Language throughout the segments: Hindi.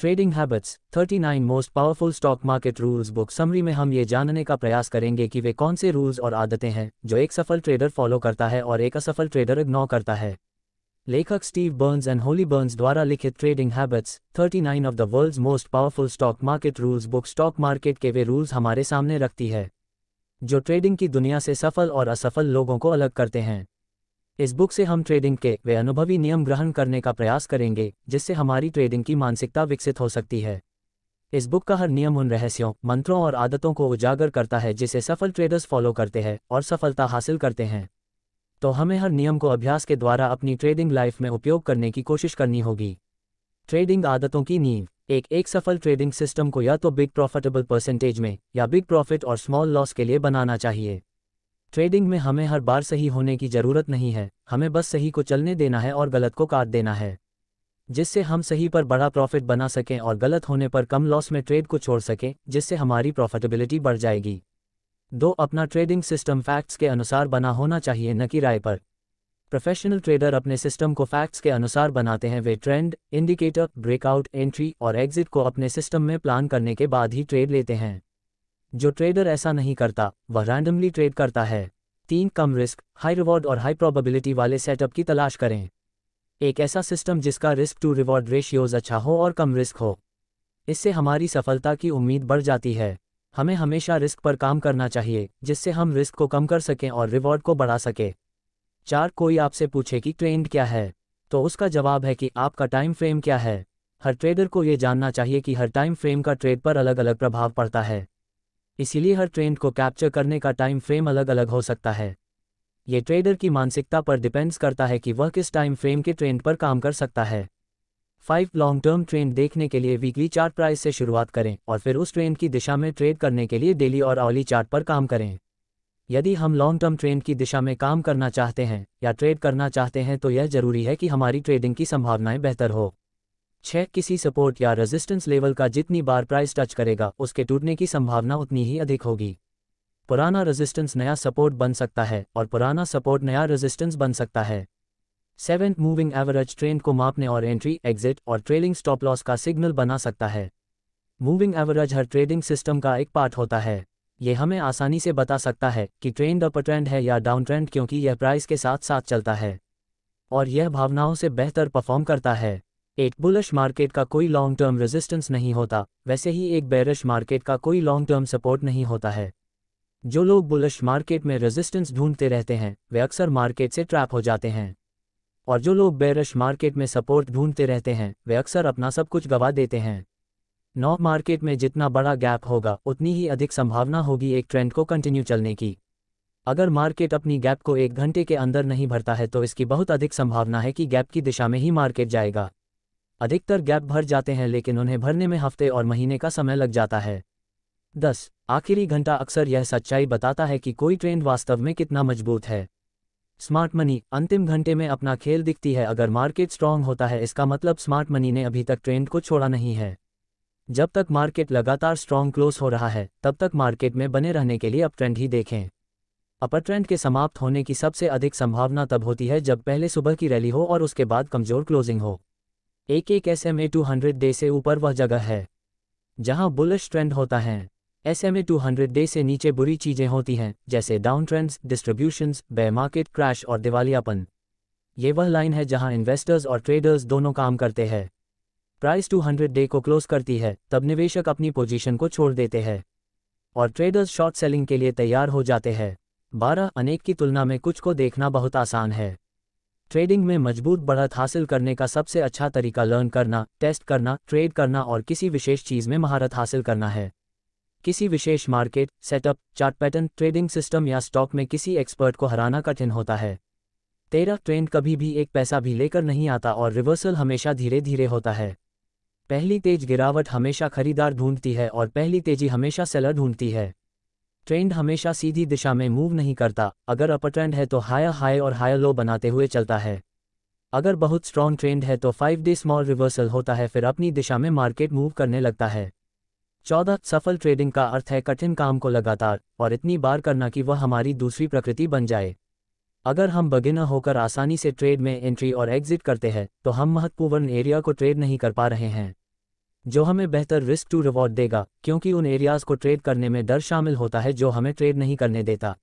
Trading habits 39 most powerful stock market rules book summary में हम ये जानने का प्रयास करेंगे कि वे कौन से रूल्स और आदतें हैं जो एक सफल ट्रेडर फॉलो करता है और एक असफल ट्रेडर इग्नोर करता है लेखक Steve Burns and Holly Burns द्वारा लिखित trading habits 39 of the world's most powerful stock market rules book stock market के वे रूल्स हमारे सामने रखती है जो ट्रेडिंग की दुनिया से सफल और असफल लोगों को अलग करते हैं इस बुक से हम ट्रेडिंग के वे अनुभवी नियम ग्रहण करने का प्रयास करेंगे जिससे हमारी ट्रेडिंग की मानसिकता विकसित हो सकती है इस बुक का हर नियम उन रहस्यों मंत्रों और आदतों को उजागर करता है जिसे सफल ट्रेडर्स फॉलो करते हैं और सफलता हासिल करते हैं तो हमें हर नियम को अभ्यास के द्वारा अपनी ट्रेडिंग लाइफ में उपयोग करने की कोशिश करनी होगी ट्रेडिंग आदतों की नींव एक एक सफल ट्रेडिंग सिस्टम को या तो बिग प्रॉफिटेबल परसेंटेज में या बिग प्रॉफिट और स्मॉल लॉस के लिए बनाना चाहिए ट्रेडिंग में हमें हर बार सही होने की ज़रूरत नहीं है हमें बस सही को चलने देना है और गलत को काट देना है जिससे हम सही पर बड़ा प्रॉफिट बना सकें और गलत होने पर कम लॉस में ट्रेड को छोड़ सकें जिससे हमारी प्रॉफिटेबिलिटी बढ़ जाएगी दो अपना ट्रेडिंग सिस्टम फैक्ट्स के अनुसार बना होना चाहिए न कि राय पर प्रोफेशनल ट्रेडर अपने सिस्टम को फैक्ट्स के अनुसार बनाते हैं वे ट्रेंड इंडिकेटर ब्रेकआउट एंट्री और एग्जिट को अपने सिस्टम में प्लान करने के बाद ही ट्रेड लेते हैं जो ट्रेडर ऐसा नहीं करता वह रैंडमली ट्रेड करता है तीन कम रिस्क हाई रिवॉर्ड और हाई प्रोबेबिलिटी वाले सेटअप की तलाश करें एक ऐसा सिस्टम जिसका रिस्क टू रिवॉर्ड रेशियोज अच्छा हो और कम रिस्क हो इससे हमारी सफलता की उम्मीद बढ़ जाती है हमें हमेशा रिस्क पर काम करना चाहिए जिससे हम रिस्क को कम कर सकें और रिवॉर्ड को बढ़ा सकें चार कोई आपसे पूछे कि ट्रेंड क्या है तो उसका जवाब है कि आपका टाइम फ्रेम क्या है हर ट्रेडर को ये जानना चाहिए कि हर टाइम फ्रेम का ट्रेड पर अलग अलग प्रभाव पड़ता है इसीलिए हर ट्रेंड को कैप्चर करने का टाइम फ्रेम अलग अलग हो सकता है ये ट्रेडर की मानसिकता पर डिपेंड्स करता है कि वह किस टाइम फ्रेम के ट्रेंड पर काम कर सकता है फाइव लॉन्ग टर्म ट्रेंड देखने के लिए वीकली चार्ट प्राइस से शुरुआत करें और फिर उस ट्रेंड की दिशा में ट्रेड करने के लिए डेली और ऑली चार्ट पर काम करें यदि हम लॉन्ग टर्म ट्रेंड की दिशा में काम करना चाहते हैं या ट्रेड करना चाहते हैं तो यह जरूरी है कि हमारी ट्रेडिंग की संभावनाएं बेहतर हो छह किसी सपोर्ट या रेजिस्टेंस लेवल का जितनी बार प्राइस टच करेगा उसके टूटने की संभावना उतनी ही अधिक होगी पुराना रेजिस्टेंस नया सपोर्ट बन सकता है और पुराना सपोर्ट नया रेजिस्टेंस बन सकता है सेवेंथ मूविंग एवरेज ट्रेंड को मापने और एंट्री एग्जिट और ट्रेलिंग स्टॉप लॉस का सिग्नल बना सकता है मूविंग एवरेज हर ट्रेडिंग सिस्टम का एक पार्ट होता है यह हमें आसानी से बता सकता है कि ट्रेंड अपर ट्रेंड है या डाउन ट्रेंड क्योंकि यह प्राइस के साथ साथ चलता है और यह भावनाओं से बेहतर परफॉर्म करता है एक बुलश मार्केट का कोई लॉन्ग टर्म रेजिस्टेंस नहीं होता वैसे ही एक बैरश मार्केट का कोई लॉन्ग टर्म सपोर्ट नहीं होता है जो लोग बुलश मार्केट में रेजिस्टेंस ढूंढते रहते हैं वे अक्सर मार्केट से ट्रैप हो जाते हैं और जो लोग बैरश मार्केट में सपोर्ट ढूंढते रहते हैं वे अक्सर अपना सब कुछ गवा देते हैं नौ मार्केट में जितना बड़ा गैप होगा उतनी ही अधिक संभावना होगी एक ट्रेंड को कंटिन्यू चलने की अगर मार्केट अपनी गैप को एक घंटे के अंदर नहीं भरता है तो इसकी बहुत अधिक संभावना है कि गैप की दिशा में ही मार्केट जाएगा अधिकतर गैप भर जाते हैं लेकिन उन्हें भरने में हफ्ते और महीने का समय लग जाता है दस आखिरी घंटा अक्सर यह सच्चाई बताता है कि कोई ट्रेंड वास्तव में कितना मजबूत है स्मार्ट मनी अंतिम घंटे में अपना खेल दिखती है अगर मार्केट स्ट्रांग होता है इसका मतलब स्मार्ट मनी ने अभी तक ट्रेंड को छोड़ा नहीं है जब तक मार्केट लगातार स्ट्रांग क्लोज हो रहा है तब तक मार्केट में बने रहने के लिए अप ट्रेंड ही देखें अपर ट्रेंड के समाप्त होने की सबसे अधिक संभावना तब होती है जब पहले सुबह की रैली हो और उसके बाद कमजोर क्लोजिंग हो एक एक S M A two hundred day से ऊपर वह जगह है जहां बुलिश ट्रेंड होता है S M A two hundred day से नीचे बुरी चीज़ें होती हैं जैसे down trends distributions bear market crash और दिवालियापन ये वह लाइन है जहां इन्वेस्टर्स और ट्रेडर्स दोनों काम करते हैं प्राइस 200 डे को क्लोज करती है तब निवेशक अपनी पोजीशन को छोड़ देते हैं और ट्रेडर्स शॉर्ट सेलिंग के लिए तैयार हो जाते हैं बारह अनेक की तुलना में कुछ को देखना बहुत आसान है ट्रेडिंग में मजबूत बढ़त हासिल करने का सबसे अच्छा तरीका लर्न करना टेस्ट करना ट्रेड करना और किसी विशेष चीज़ में महारत हासिल करना है किसी विशेष market setup chart pattern trading system या स्टॉक में किसी एक्सपर्ट को हराना कठिन होता है तेरा ट्रेंड कभी भी एक पैसा भी लेकर नहीं आता और रिवर्सल हमेशा धीरे धीरे होता है पहली तेज गिरावट हमेशा खरीदार ढूंढती है और पहली तेजी हमेशा सेलर ढूंढती है ट्रेंड हमेशा सीधी दिशा में मूव नहीं करता अगर अपर ट्रेंड है तो हायर हाई और हायर लो बनाते हुए चलता है अगर बहुत स्ट्रॉन्ग ट्रेंड है तो फाइव डे स्मॉल रिवर्सल होता है फिर अपनी दिशा में मार्केट मूव करने लगता है चौदह सफल ट्रेडिंग का अर्थ है कठिन काम को लगातार और इतनी बार करना कि वह हमारी दूसरी प्रकृति बन जाए अगर हम बगिना होकर आसानी से ट्रेड में एंट्री और एग्जिट करते हैं तो हम महत्वपूर्ण एरिया को ट्रेड नहीं कर पा रहे हैं जो हमें बेहतर रिस्क टू रिवॉर्ड देगा क्योंकि उन एरियाज को ट्रेड करने में डर शामिल होता है जो हमें ट्रेड नहीं करने देता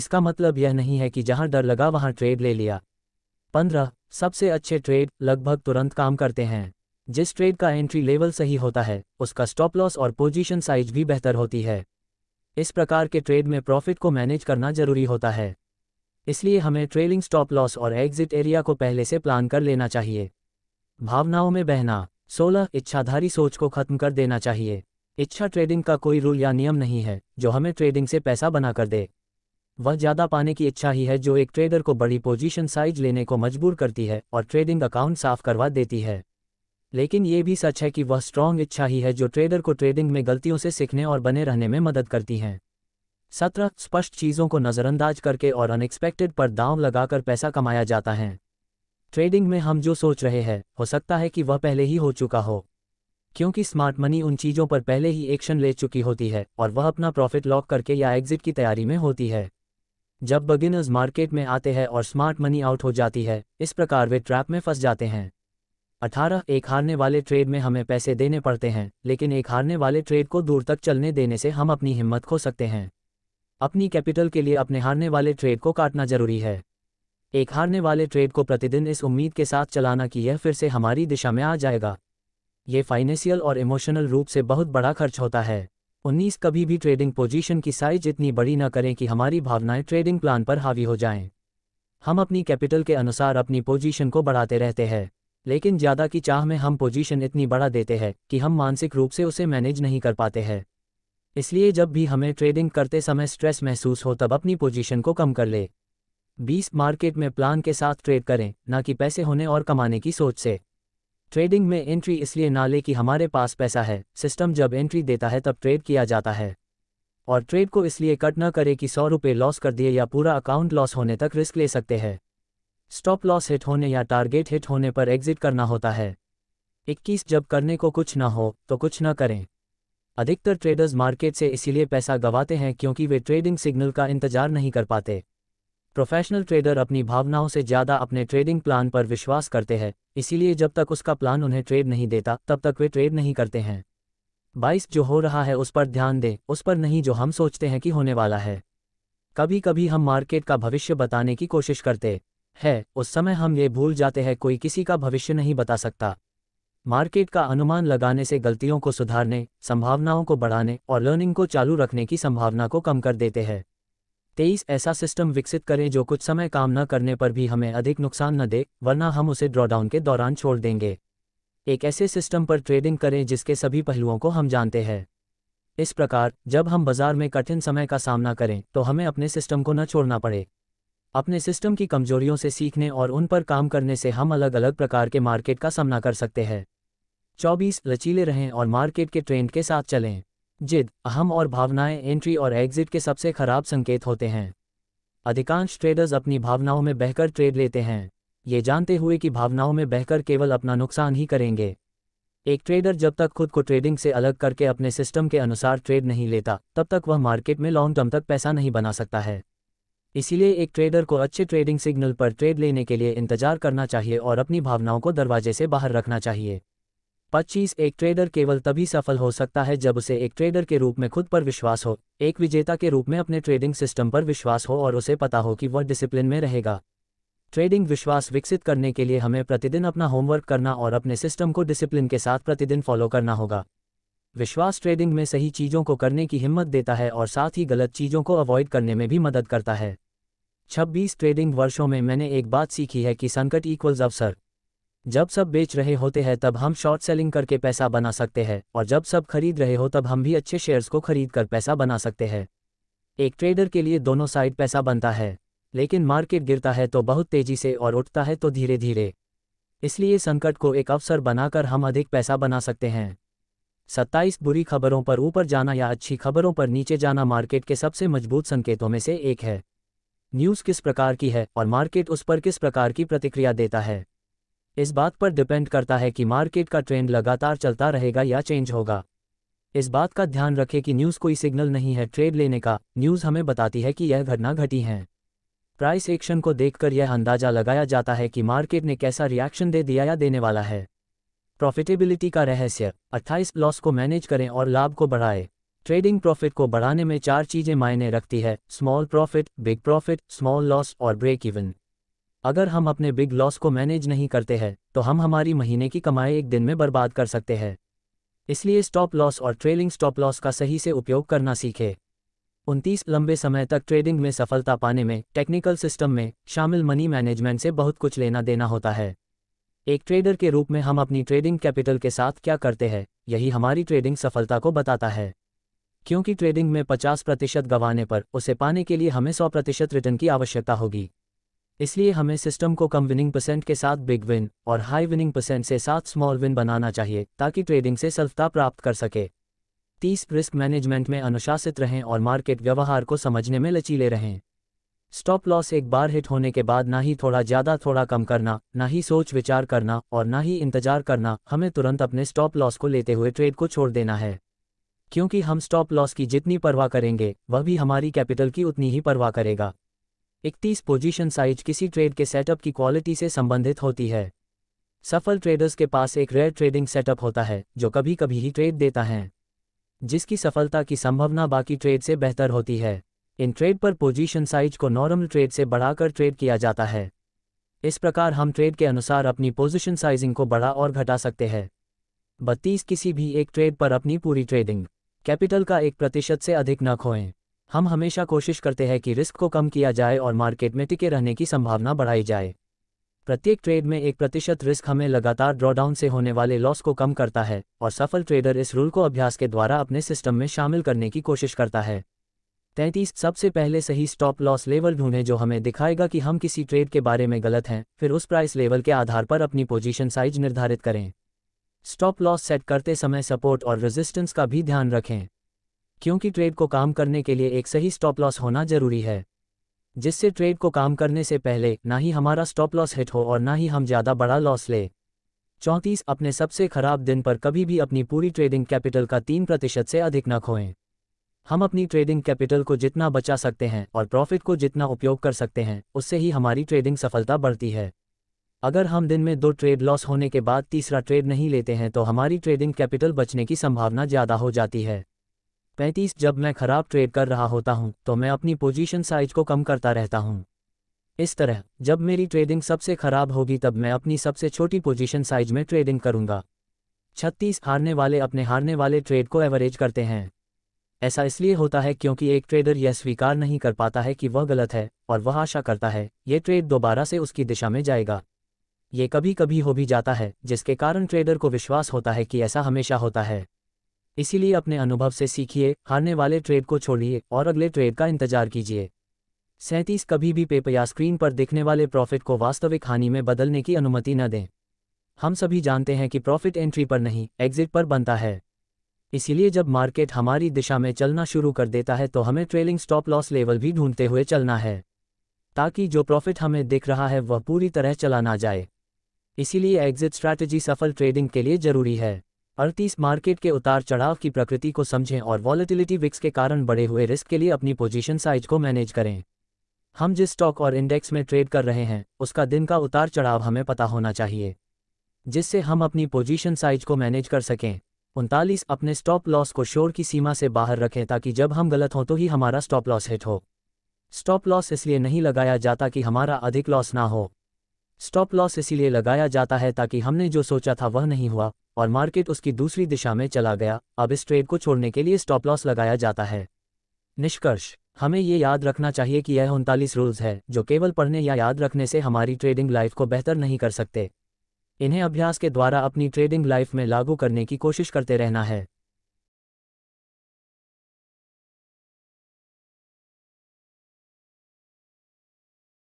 इसका मतलब यह नहीं है कि जहां डर लगा वहां ट्रेड ले लिया पंद्रह सबसे अच्छे ट्रेड लगभग तुरंत काम करते हैं जिस ट्रेड का एंट्री लेवल सही होता है उसका स्टॉप लॉस और पोजीशन साइज भी बेहतर होती है इस प्रकार के ट्रेड में प्रॉफिट को मैनेज करना जरूरी होता है इसलिए हमें ट्रेलिंग स्टॉप लॉस और एग्जिट एरिया को पहले से प्लान कर लेना चाहिए भावनाओं में बहना सोलह इच्छाधारी सोच को खत्म कर देना चाहिए इच्छा ट्रेडिंग का कोई रूल या नियम नहीं है जो हमें ट्रेडिंग से पैसा बना कर दे वह ज़्यादा पाने की इच्छा ही है जो एक ट्रेडर को बड़ी पोजीशन साइज लेने को मजबूर करती है और ट्रेडिंग अकाउंट साफ करवा देती है लेकिन ये भी सच है कि वह स्ट्रांग इच्छा ही है जो ट्रेडर को ट्रेडिंग में गलतियों से सीखने और बने रहने में मदद करती हैं सत्रह स्पष्ट चीज़ों को नज़रअंदाज करके और अनएक्सपेक्टेड पर दाव लगाकर पैसा कमाया जाता है ट्रेडिंग में हम जो सोच रहे हैं हो सकता है कि वह पहले ही हो चुका हो क्योंकि स्मार्ट मनी उन चीज़ों पर पहले ही एक्शन ले चुकी होती है और वह अपना प्रॉफिट लॉक करके या एग्जिट की तैयारी में होती है जब बगिनर्स मार्केट में आते हैं और स्मार्ट मनी आउट हो जाती है इस प्रकार वे ट्रैप में फंस जाते हैं अठारह एक हारने वाले ट्रेड में हमें पैसे देने पड़ते हैं लेकिन एक हारने वाले ट्रेड को दूर तक चलने देने से हम अपनी हिम्मत खो सकते हैं अपनी कैपिटल के लिए अपने हारने वाले ट्रेड को काटना जरूरी है एक हारने वाले ट्रेड को प्रतिदिन इस उम्मीद के साथ चलाना कि यह फिर से हमारी दिशा में आ जाएगा ये फाइनेंशियल और इमोशनल रूप से बहुत बड़ा खर्च होता है उन्नीस कभी भी ट्रेडिंग पोजीशन की साइज इतनी बड़ी न करें कि हमारी भावनाएं ट्रेडिंग प्लान पर हावी हो जाएं। हम अपनी कैपिटल के अनुसार अपनी पोजीशन को बढ़ाते रहते हैं लेकिन ज़्यादा की चाह में हम पोजीशन इतनी बढ़ा देते हैं कि हम मानसिक रूप से उसे मैनेज नहीं कर पाते हैं इसलिए जब भी हमें ट्रेडिंग करते समय स्ट्रेस महसूस हो तब अपनी पोजीशन को कम कर ले बीस मार्केट में प्लान के साथ ट्रेड करें ना कि पैसे होने और कमाने की सोच से ट्रेडिंग में एंट्री इसलिए ना ले कि हमारे पास पैसा है सिस्टम जब एंट्री देता है तब ट्रेड किया जाता है और ट्रेड को इसलिए कट न करे कि सौ रुपये लॉस कर दिए या पूरा अकाउंट लॉस होने तक रिस्क ले सकते हैं स्टॉप लॉस हिट होने या टारगेट हिट होने पर एग्जिट करना होता है 21 जब करने को कुछ ना हो तो कुछ न करें अधिकतर ट्रेडर्स मार्केट से इसीलिए पैसा गवाते हैं क्योंकि वे ट्रेडिंग सिग्नल का इंतजार नहीं कर पाते प्रोफेशनल ट्रेडर अपनी भावनाओं से ज़्यादा अपने ट्रेडिंग प्लान पर विश्वास करते हैं इसीलिए जब तक उसका प्लान उन्हें ट्रेड नहीं देता तब तक वे ट्रेड नहीं करते हैं बाइस जो हो रहा है उस पर ध्यान दें उस पर नहीं जो हम सोचते हैं कि होने वाला है कभी कभी हम मार्केट का भविष्य बताने की कोशिश करते हैं उस समय हम ये भूल जाते हैं कोई किसी का भविष्य नहीं बता सकता मार्केट का अनुमान लगाने से गलतियों को सुधारने संभावनाओं को बढ़ाने और लर्निंग को चालू रखने की संभावना को कम कर देते हैं तेईस ऐसा सिस्टम विकसित करें जो कुछ समय काम न करने पर भी हमें अधिक नुकसान न दे वरना हम उसे ड्रॉडाउन के दौरान छोड़ देंगे एक ऐसे सिस्टम पर ट्रेडिंग करें जिसके सभी पहलुओं को हम जानते हैं इस प्रकार जब हम बाजार में कठिन समय का सामना करें तो हमें अपने सिस्टम को न छोड़ना पड़े अपने सिस्टम की कमजोरियों से सीखने और उन पर काम करने से हम अलग अलग प्रकार के मार्केट का सामना कर सकते हैं चौबीस लचीले रहें और मार्केट के ट्रेंड के साथ चलें जिद अहम और भावनाएं एंट्री और एग्जिट के सबसे खराब संकेत होते हैं अधिकांश ट्रेडर्स अपनी भावनाओं में बहकर ट्रेड लेते हैं ये जानते हुए कि भावनाओं में बहकर केवल अपना नुकसान ही करेंगे एक ट्रेडर जब तक खुद को ट्रेडिंग से अलग करके अपने सिस्टम के अनुसार ट्रेड नहीं लेता तब तक वह मार्केट में लॉन्ग टर्म तक पैसा नहीं बना सकता है इसीलिए एक ट्रेडर को अच्छे ट्रेडिंग सिग्नल पर ट्रेड लेने के लिए इंतजार करना चाहिए और अपनी भावनाओं को दरवाजे से बाहर रखना चाहिए पच्चीस एक ट्रेडर केवल तभी सफल हो सकता है जब उसे एक ट्रेडर के रूप में खुद पर विश्वास हो एक विजेता के रूप में अपने ट्रेडिंग सिस्टम पर विश्वास हो और उसे पता हो कि वह डिसिप्लिन में रहेगा ट्रेडिंग विश्वास विकसित करने के लिए हमें प्रतिदिन अपना होमवर्क करना और अपने सिस्टम को डिसिप्लिन के साथ प्रतिदिन फॉलो करना होगा विश्वास ट्रेडिंग में सही चीज़ों को करने की हिम्मत देता है और साथ ही गलत चीज़ों को अवॉइड करने में भी मदद करता है 26 ट्रेडिंग वर्षों में मैंने एक बात सीखी है कि संकट इक्वल्स अवसर जब सब बेच रहे होते हैं तब हम शॉर्ट सेलिंग करके पैसा बना सकते हैं और जब सब खरीद रहे हो तब हम भी अच्छे शेयर्स को खरीद कर पैसा बना सकते हैं एक ट्रेडर के लिए दोनों साइड पैसा बनता है लेकिन मार्केट गिरता है तो बहुत तेजी से और उठता है तो धीरे धीरे इसलिए संकट को एक अवसर बनाकर हम अधिक पैसा बना सकते हैं सत्ताईस बुरी खबरों पर ऊपर जाना या अच्छी खबरों पर नीचे जाना मार्केट के सबसे मजबूत संकेतों में से एक है न्यूज़ किस प्रकार की है और मार्केट उस पर किस प्रकार की प्रतिक्रिया देता है इस बात पर डिपेंड करता है कि मार्केट का ट्रेंड लगातार चलता रहेगा या चेंज होगा इस बात का ध्यान रखें कि न्यूज़ कोई सिग्नल नहीं है ट्रेड लेने का न्यूज़ हमें बताती है कि यह घटना घटी है प्राइस एक्शन को देखकर यह अंदाजा लगाया जाता है कि मार्केट ने कैसा रिएक्शन दे दिया या देने वाला है प्रॉफिटेबिलिटी का रहस्य 28 लॉस को मैनेज करें और लाभ को बढ़ाएं ट्रेडिंग प्रॉफिट को बढ़ाने में चार चीज़ें मायने रखती है small profit big profit small loss और ब्रेक इवन अगर हम अपने बिग लॉस को मैनेज नहीं करते हैं तो हम हमारी महीने की कमाई एक दिन में बर्बाद कर सकते हैं इसलिए स्टॉप लॉस और ट्रेलिंग स्टॉप लॉस का सही से उपयोग करना सीखें उनतीस लंबे समय तक ट्रेडिंग में सफलता पाने में टेक्निकल सिस्टम में शामिल मनी मैनेजमेंट से बहुत कुछ लेना देना होता है एक ट्रेडर के रूप में हम अपनी ट्रेडिंग कैपिटल के साथ क्या करते हैं यही हमारी ट्रेडिंग सफलता को बताता है क्योंकि ट्रेडिंग में 50 प्रतिशत गंवाने पर उसे पाने के लिए हमें 100 प्रतिशत रिटर्न की आवश्यकता होगी इसलिए हमें सिस्टम को कम विनिंग परसेंट के साथ बिग विन और हाई विनिंग परसेंट से साथ स्मॉल विन बनाना चाहिए ताकि ट्रेडिंग से सफलता प्राप्त कर सके तीस रिस्क मैनेजमेंट में अनुशासित रहें और मार्केट व्यवहार को समझने में लचीले रहें स्टॉप लॉस एक बार हिट होने के बाद ना ही थोड़ा ज़्यादा थोड़ा कम करना ना ही सोच विचार करना और ना ही इंतजार करना हमें तुरंत अपने स्टॉप लॉस को लेते हुए ट्रेड को छोड़ देना है क्योंकि हम स्टॉप लॉस की जितनी परवाह करेंगे वह भी हमारी कैपिटल की उतनी ही परवाह करेगा इकतीस पोजीशन साइज किसी ट्रेड के सेटअप की क्वालिटी से संबंधित होती है सफल ट्रेडर्स के पास एक रेयर ट्रेडिंग सेटअप होता है जो कभी कभी ही ट्रेड देता है जिसकी सफलता की संभावना बाकी ट्रेड से बेहतर होती है इन ट्रेड पर पोजीशन साइज को नॉर्मल ट्रेड से बढ़ाकर ट्रेड किया जाता है इस प्रकार हम ट्रेड के अनुसार अपनी पोजीशन साइजिंग को बढ़ा और घटा सकते हैं बत्तीस किसी भी एक ट्रेड पर अपनी पूरी ट्रेडिंग कैपिटल का एक प्रतिशत से अधिक न खोएं हम हमेशा कोशिश करते हैं कि रिस्क को कम किया जाए और मार्केट में टिके रहने की संभावना बढ़ाई जाए प्रत्येक ट्रेड में एक प्रतिशत रिस्क हमें लगातार ड्रॉडाउन से होने वाले लॉस को कम करता है और सफल ट्रेडर इस रूल को अभ्यास के द्वारा अपने सिस्टम में शामिल करने की कोशिश करता है तैंतीस सबसे पहले सही स्टॉप लॉस लेवल ढूंढें जो हमें दिखाएगा कि हम किसी ट्रेड के बारे में गलत हैं फिर उस प्राइस लेवल के आधार पर अपनी पोजीशन साइज निर्धारित करें स्टॉप लॉस सेट करते समय सपोर्ट और रेजिस्टेंस का भी ध्यान रखें क्योंकि ट्रेड को काम करने के लिए एक सही स्टॉप लॉस होना जरूरी है जिससे ट्रेड को काम करने से पहले ना ही हमारा स्टॉप लॉस हिट हो और ना ही हम ज़्यादा बड़ा लॉस ले चौंतीस अपने सबसे खराब दिन पर कभी भी अपनी पूरी ट्रेडिंग कैपिटल का तीन प्रतिशत से अधिक न खोएं हम अपनी ट्रेडिंग कैपिटल को जितना बचा सकते हैं और प्रॉफिट को जितना उपयोग कर सकते हैं उससे ही हमारी ट्रेडिंग सफलता बढ़ती है अगर हम दिन में दो ट्रेड लॉस होने के बाद तीसरा ट्रेड नहीं लेते हैं तो हमारी ट्रेडिंग कैपिटल बचने की संभावना ज़्यादा हो जाती है पैंतीस जब मैं खराब ट्रेड कर रहा होता हूं तो मैं अपनी पोजीशन साइज को कम करता रहता हूं इस तरह जब मेरी ट्रेडिंग सबसे खराब होगी तब मैं अपनी सबसे छोटी पोजीशन साइज में ट्रेडिंग करूंगा छत्तीस हारने वाले अपने हारने वाले ट्रेड को एवरेज करते हैं ऐसा इसलिए होता है क्योंकि एक ट्रेडर यह स्वीकार नहीं कर पाता है कि वह गलत है और वह आशा करता है ये ट्रेड दोबारा से उसकी दिशा में जाएगा ये कभी कभी हो भी जाता है जिसके कारण ट्रेडर को विश्वास होता है कि ऐसा हमेशा होता है इसीलिए अपने अनुभव से सीखिए हारने वाले ट्रेड को छोड़िए और अगले ट्रेड का इंतजार कीजिए सैंतीस कभी भी पेपर या स्क्रीन पर दिखने वाले प्रॉफिट को वास्तविक हानि में बदलने की अनुमति न दें हम सभी जानते हैं कि प्रॉफिट एंट्री पर नहीं एग्जिट पर बनता है इसीलिए जब मार्केट हमारी दिशा में चलना शुरू कर देता है तो हमें ट्रेलिंग स्टॉप लॉस लेवल भी ढूंढते हुए चलना है ताकि जो प्रॉफिट हमें दिख रहा है वह पूरी तरह चला ना जाए इसीलिए एग्जिट स्ट्रैटेजी सफल ट्रेडिंग के लिए जरूरी है अड़तीस मार्केट के उतार चढ़ाव की प्रकृति को समझें और वॉलेटिलिटी विक्स के कारण बढ़े हुए रिस्क के लिए अपनी पोजीशन साइज को मैनेज करें हम जिस स्टॉक और इंडेक्स में ट्रेड कर रहे हैं उसका दिन का उतार चढ़ाव हमें पता होना चाहिए जिससे हम अपनी पोजीशन साइज को मैनेज कर सकें उनतालीस अपने स्टॉप लॉस को शोर की सीमा से बाहर रखें ताकि जब हम गलत हों तो ही हमारा स्टॉप लॉस हिट हो स्टॉप लॉस इसलिए नहीं लगाया जाता कि हमारा अधिक लॉस ना हो स्टॉप लॉस इसीलिए लगाया जाता है ताकि हमने जो सोचा था वह नहीं हुआ और मार्केट उसकी दूसरी दिशा में चला गया अब इस ट्रेड को छोड़ने के लिए स्टॉप लॉस लगाया जाता है निष्कर्ष हमें ये याद रखना चाहिए कि यह उनतालीस रूल्स है जो केवल पढ़ने या याद रखने से हमारी ट्रेडिंग लाइफ को बेहतर नहीं कर सकते इन्हें अभ्यास के द्वारा अपनी ट्रेडिंग लाइफ में लागू करने की कोशिश करते रहना है